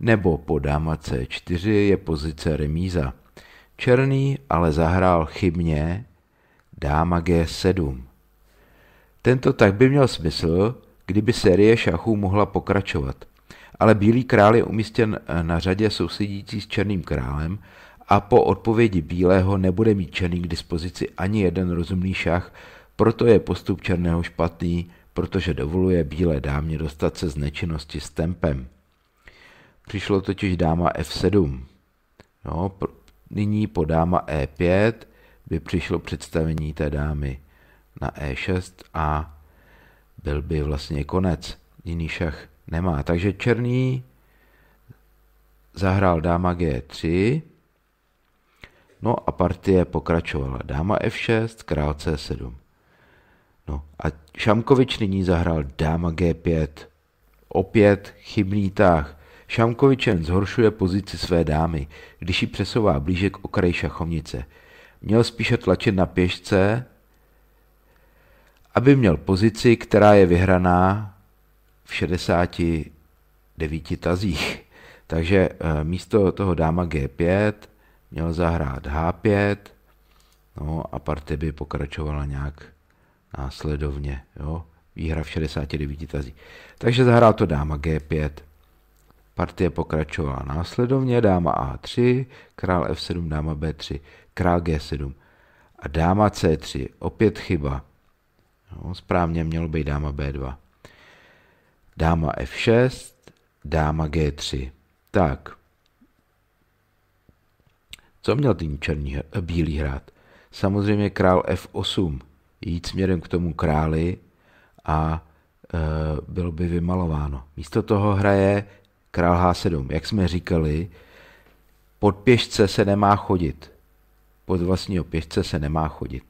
nebo po dáma C4 je pozice remíza. Černý ale zahrál chybně dáma G7. Tento tak by měl smysl, kdyby série šachů mohla pokračovat. Ale bílý král je umístěn eh, na řadě sousedící s černým králem a po odpovědi bílého nebude mít černý k dispozici ani jeden rozumný šach, proto je postup černého špatný, protože dovoluje bílé dámě dostat se z nečinnosti s tempem. Přišlo totiž dáma F7. No, nyní po dáma E5 by přišlo představení té dámy na e6 a byl by vlastně konec. Jiný šach nemá. Takže černý zahrál dáma g3, no a partie pokračovala. Dáma f6, král c7. No a Šamkovič nyní zahrál dáma g5. Opět chybný tah. šamkovičen zhoršuje pozici své dámy, když ji přesouvá blíže k okraji šachovnice měl spíše tlačit na pěšce, aby měl pozici, která je vyhraná v 69 tazích. Takže eh, místo toho dáma G5 měl zahrát H5, no a partie by pokračovala nějak následovně, jo? výhra v 69 tazích. Takže zahrál to dáma G5, Partie pokračovala následovně, dáma A3, král F7, dáma B3 král G7 a dáma C3, opět chyba. No, správně mělo být dáma B2. Dáma F6, dáma G3. Tak. Co měl ten černý, eh, bílý hrát? Samozřejmě král F8, jít směrem k tomu králi a e, bylo by vymalováno. Místo toho hraje král H7. Jak jsme říkali, pod pěšce se nemá chodit pod vlastního pěšce se nemá chodit.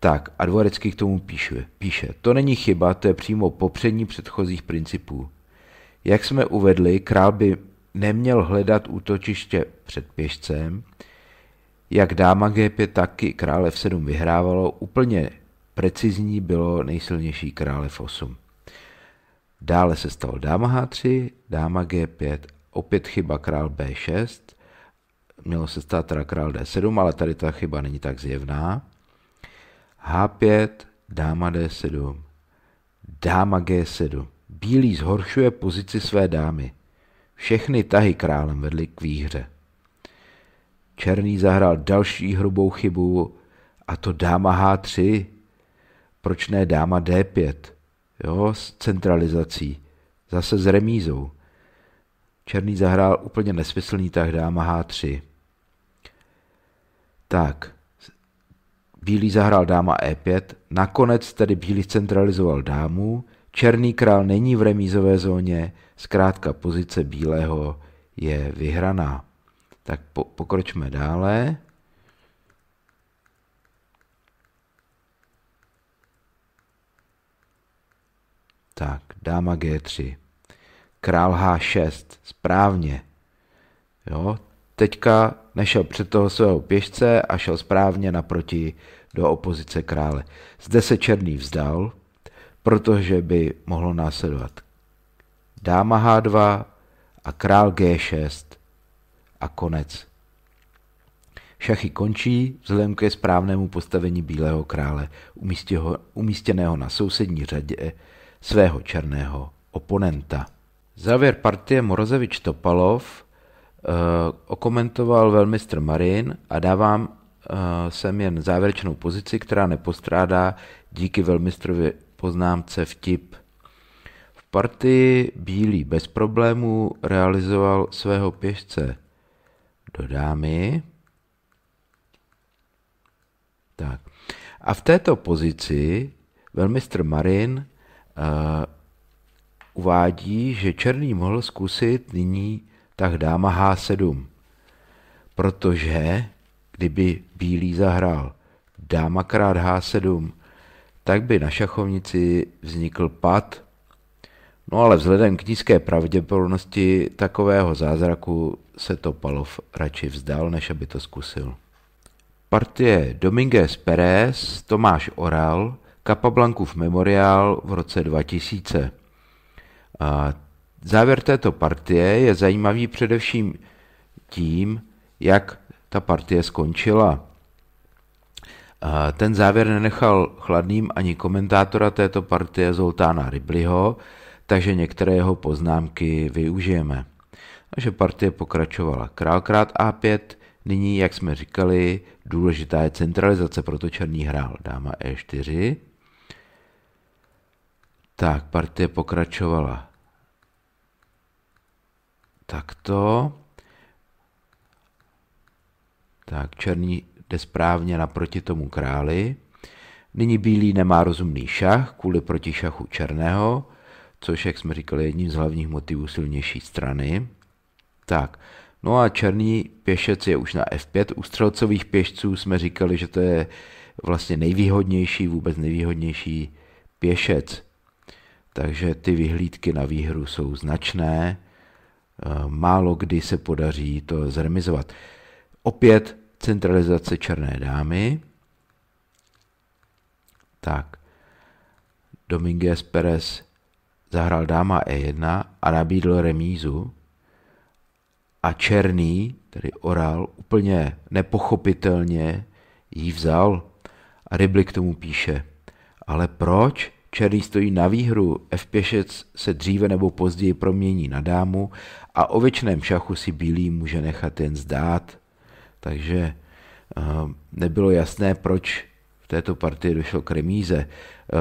Tak, a Dvorecký k tomu píše, píše, to není chyba, to je přímo popřední předchozích principů. Jak jsme uvedli, král by neměl hledat útočiště před pěšcem, jak dáma G5, tak i krále F7 vyhrávalo, úplně precizní bylo nejsilnější krále F8. Dále se stalo dáma H3, dáma G5, opět chyba král B6, mělo se stát teda král D7, ale tady ta chyba není tak zjevná. H5, dáma D7, dáma G7. Bílý zhoršuje pozici své dámy. Všechny tahy králem vedly k výhře. Černý zahrál další hrubou chybu, a to dáma H3. Proč ne dáma D5? Jo, s centralizací. Zase s remízou. Černý zahrál úplně nesmyslný tah dáma H3. Tak, bílý zahrál dáma e5, nakonec tedy bílý centralizoval dámu, černý král není v remízové zóně, zkrátka pozice bílého je vyhraná. Tak po, pokročme dále. Tak, dáma G3. Král H6, správně. Jo, teďka nešel před toho svého pěšce a šel správně naproti do opozice krále. Zde se černý vzdal, protože by mohlo následovat dáma H2 a král G6 a konec. Šachy končí vzhledem ke správnému postavení bílého krále, umístěného na sousední řadě svého černého oponenta. Závěr partie Morozevič Topalov Eh, okomentoval velmistr Marin a dávám eh, sem jen závěrečnou pozici, která nepostrádá díky velmistrově poznámce vtip. V partii Bílý bez problémů realizoval svého pěšce do dámy. Tak. A v této pozici velmistr Marin uh, uvádí, že Černý mohl zkusit nyní tak dáma H7. Protože kdyby bílý zahrál dáma krát H7, tak by na šachovnici vznikl pad. No ale vzhledem k nízké pravděpodobnosti takového zázraku se Topalov radši vzdal, než aby to zkusil. Partie Dominguez Perez, Tomáš Oral, Capablancův memoriál v roce 2000. A Závěr této partie je zajímavý především tím, jak ta partie skončila. Ten závěr nenechal chladným ani komentátora této partie Zoltána Ribliho, takže některé jeho poznámky využijeme. Takže partie pokračovala. Král krát A5, nyní, jak jsme říkali, důležitá je centralizace, proto černý hrál dáma E4. Tak, partie pokračovala takto. Tak černý jde správně naproti tomu králi. Nyní bílý nemá rozumný šach kvůli protišachu černého, což, jak jsme říkali, je jedním z hlavních motivů silnější strany. Tak, no a černý pěšec je už na F5. U střelcových pěšců jsme říkali, že to je vlastně nejvýhodnější, vůbec nejvýhodnější pěšec. Takže ty vyhlídky na výhru jsou značné. Eh, málo kdy se podaří to zremizovat. Opět centralizace černé dámy. Tak, Dominguez Perez zahrál dáma E1 a nabídl remízu a černý, tedy orál, úplně nepochopitelně jí vzal. A Rybli k tomu píše, ale proč? Černý stojí na výhru, F pěšec se dříve nebo později promění na dámu a o věčném šachu si bílý může nechat jen zdát. Takže eh, nebylo jasné, proč v této partii došlo k remíze. Eh,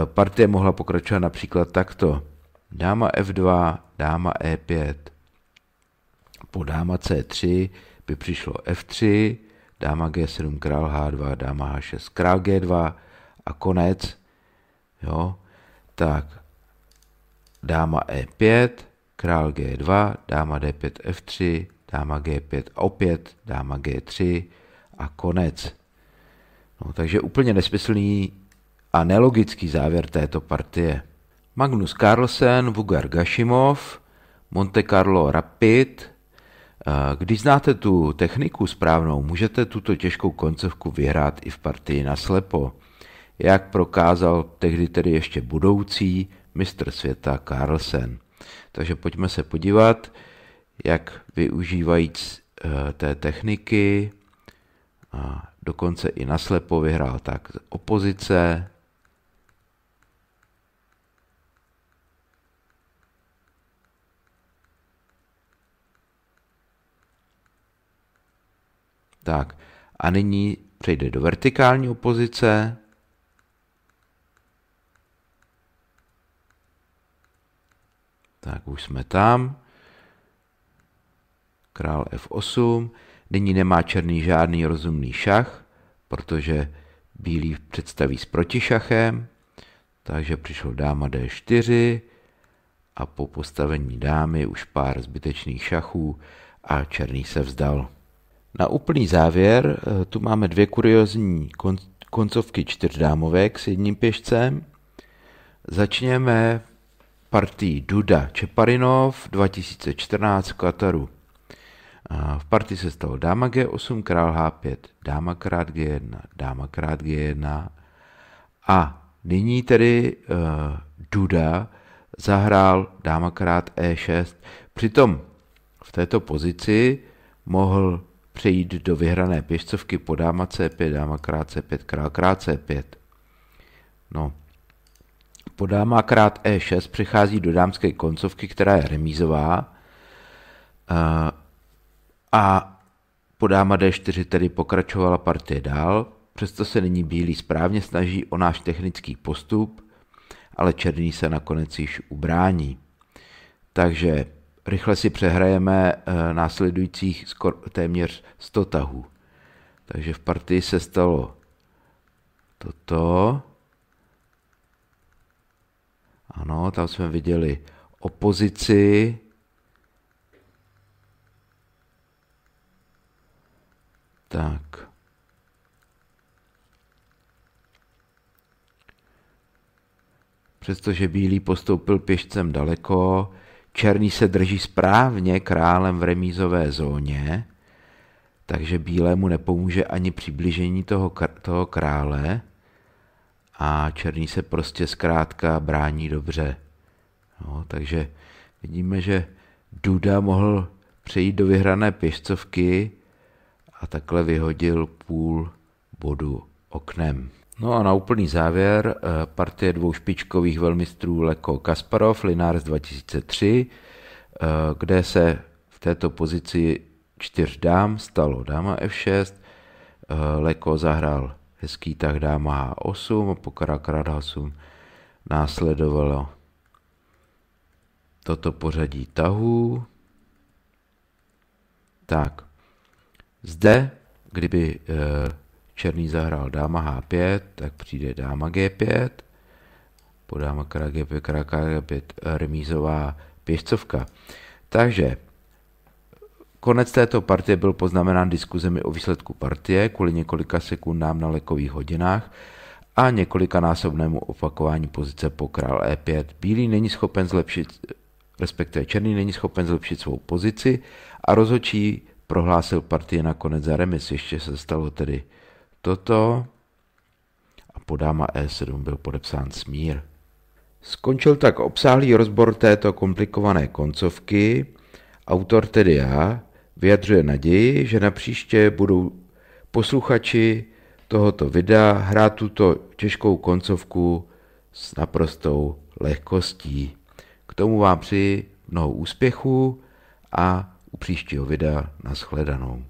partie mohla pokračovat například takto. Dáma F2, dáma E5. Po dáma C3 by přišlo F3, dáma G7, král H2, dáma H6, král G2 a konec. Jo? Tak dáma E5, král G2, dáma D5, F3, dáma G5, opět dáma G3 a konec. No, takže úplně nesmyslný a nelogický závěr této partie. Magnus Carlsen, Vugar Gashimov, Monte Carlo Rapid. Eh, když znáte tu techniku správnou, můžete tuto těžkou koncovku vyhrát i v partii na slepo, jak prokázal tehdy tedy ještě budoucí mistr světa Carlsen. Takže pojďme se podívat, jak využívajíc eh, té techniky a dokonce i naslepo vyhrál tak opozice, Tak a nyní přejde do vertikální opozice, Tak už jsme tam. Král F8. Nyní nemá černý žádný rozumný šach, protože bílý představí s protišachem. Takže přišlo dáma D4 a po postavení dámy už pár zbytečných šachů a černý se vzdal. Na úplný závěr eh, tu máme dvě kuriozní koncovky čtyřdámovek s jedním pěšcem. Začněme partii Duda Čeparinov 2014 v Kataru. V partii se stalo dáma G8, král H5, dáma krát G1, dáma krát G1. A nyní tedy uh, Duda zahrál dáma krát E6. Přitom v této pozici mohl přejít do vyhrané pěšcovky po dáma C5, dáma krát C5, král krát C5. No, po dáma krát E6 přichází do dámské koncovky, která je remízová. Eh, a po dáma D4 tedy pokračovala partie dál, přesto se nyní bílý správně snaží o náš technický postup, ale černý se nakonec již ubrání. Takže rychle si přehrajeme eh, následujících skor téměř 100 tahů. Takže v partii se stalo toto. Ano, tam jsme viděli opozici, Tak. Přestože bílý postoupil pěšcem daleko, černý se drží správně králem v remízové zóně, takže bílému nepomůže ani přiblížení toho, kr toho krále a černí se prostě zkrátka brání dobře. No, takže vidíme, že Duda mohl přejít do vyhrané pěšcovky a takhle vyhodil půl bodu oknem. No a na úplný závěr eh, partie dvou špičkových velmistrů Leko Kasparov, Linars 2003, eh, kde se v této pozici čtyř dám stalo dáma F6, eh, Leko zahrál Hezký tak dáma H8 a po Karakrad H8 následovalo toto pořadí tahů. Tak, zde, kdyby eh, černý zahrál dáma H5, tak přijde dáma G5, po dáma kara G5, kara G5, remízová pěšcovka. Takže Konec této partie byl poznamenán diskuzemi o výsledku partie kvůli několika sekundám na lekových hodinách a několikanásobnému opakování pozice po král E5. Bílý není schopen zlepšit, respektive černý není schopen zlepšit svou pozici a rozhodčí prohlásil partii nakonec za remis. Ještě se stalo tedy toto a po dáma E7 byl podepsán smír. Skončil tak obsáhlý rozbor této komplikované koncovky, autor tedy já, vyjadřuje naději, že na příště budou posluchači tohoto videa hrát tuto těžkou koncovku s naprostou lehkostí. K tomu vám přeji mnoho úspěchů a u příštího videa nashledanou.